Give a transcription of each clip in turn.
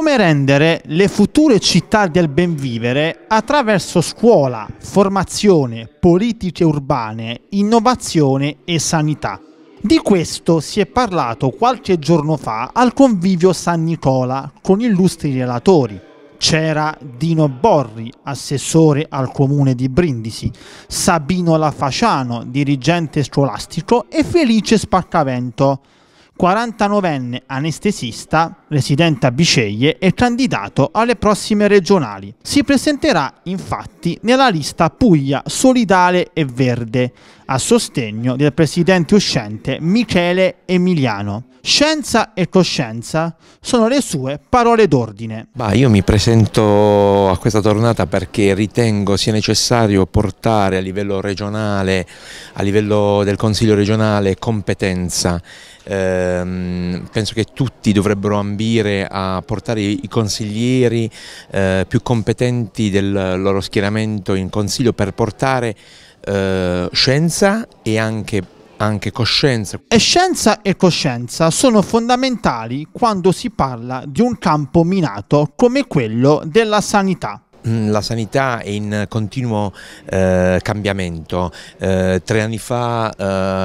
come rendere le future città del benvivere attraverso scuola, formazione, politiche urbane, innovazione e sanità. Di questo si è parlato qualche giorno fa al convivio San Nicola con illustri relatori. C'era Dino Borri, assessore al comune di Brindisi, Sabino Lafaciano, dirigente scolastico e Felice Spaccavento, 49enne anestesista, residente a Biceglie e candidato alle prossime regionali. Si presenterà infatti nella lista Puglia Solidale e Verde, a sostegno del presidente uscente Michele Emiliano. Scienza e coscienza sono le sue parole d'ordine. Ma io mi presento a questa tornata perché ritengo sia necessario portare a livello regionale, a livello del Consiglio regionale, competenza. Ehm, penso che tutti dovrebbero ambire a portare i consiglieri eh, più competenti del loro schieramento in Consiglio per portare eh, scienza e anche anche coscienza. E scienza e coscienza sono fondamentali quando si parla di un campo minato come quello della sanità. Mm, la sanità è in continuo eh, cambiamento. Eh, tre anni fa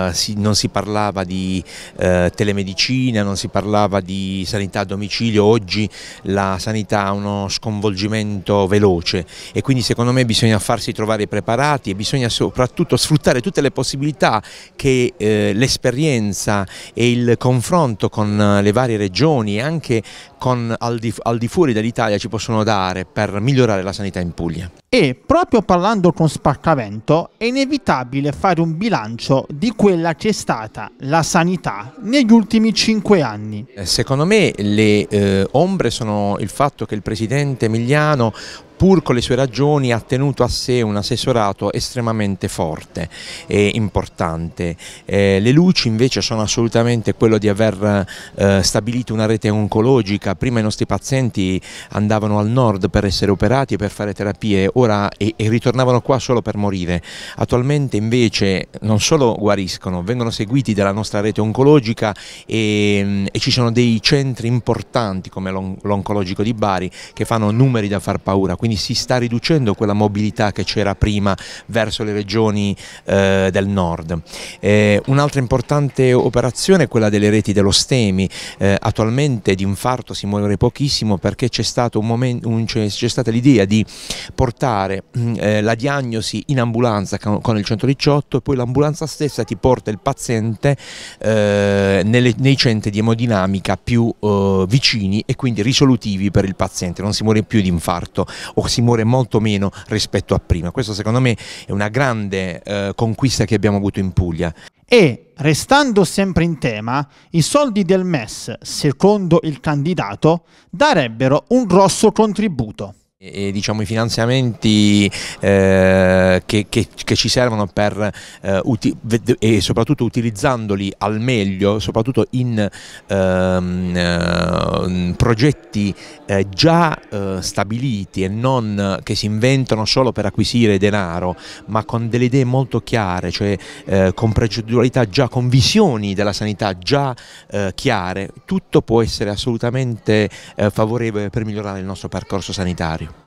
eh, si, non si parlava di eh, telemedicina, non si parlava di sanità a domicilio, oggi la sanità ha uno sconvolgimento veloce e quindi secondo me bisogna farsi trovare preparati e bisogna soprattutto sfruttare tutte le possibilità che eh, l'esperienza e il confronto con le varie regioni e anche con, al, di, al di fuori dell'Italia ci possono dare per migliorare la sanità in Puglia. E proprio parlando con Spaccavento è inevitabile fare un bilancio di quella che è stata la sanità negli ultimi cinque anni. Eh, secondo me le eh, ombre sono il fatto che il presidente Emiliano pur con le sue ragioni ha tenuto a sé un assessorato estremamente forte e importante. Eh, le luci invece sono assolutamente quello di aver eh, stabilito una rete oncologica, prima i nostri pazienti andavano al nord per essere operati e per fare terapie ora, e, e ritornavano qua solo per morire. Attualmente invece non solo guariscono, vengono seguiti dalla nostra rete oncologica e, e ci sono dei centri importanti come l'oncologico di Bari che fanno numeri da far paura, quindi quindi si sta riducendo quella mobilità che c'era prima verso le regioni eh, del nord. Eh, Un'altra importante operazione è quella delle reti dello STEMI, eh, attualmente di infarto si muore pochissimo perché c'è stata l'idea di portare mm, eh, la diagnosi in ambulanza con, con, il 118 e poi l'ambulanza stessa ti porta il paziente eh, nelle, nei centri di emodinamica più eh, vicini e quindi risolutivi per il paziente, non si muore più di infarto o si muore molto meno rispetto a prima. Questo secondo me è una grande eh, conquista che abbiamo avuto in Puglia. E restando sempre in tema, i soldi del MES, secondo il candidato, darebbero un grosso contributo. E, diciamo, i finanziamenti eh, che, che, che, ci servono per eh, e soprattutto utilizzandoli al meglio, soprattutto in ehm, ehm progetti eh, già eh, stabiliti e non che si inventano solo per acquisire denaro, ma con delle idee molto chiare, cioè eh, con progettualità già, con visioni della sanità già eh, chiare, tutto può essere assolutamente favorevole per migliorare il nostro percorso sanitario.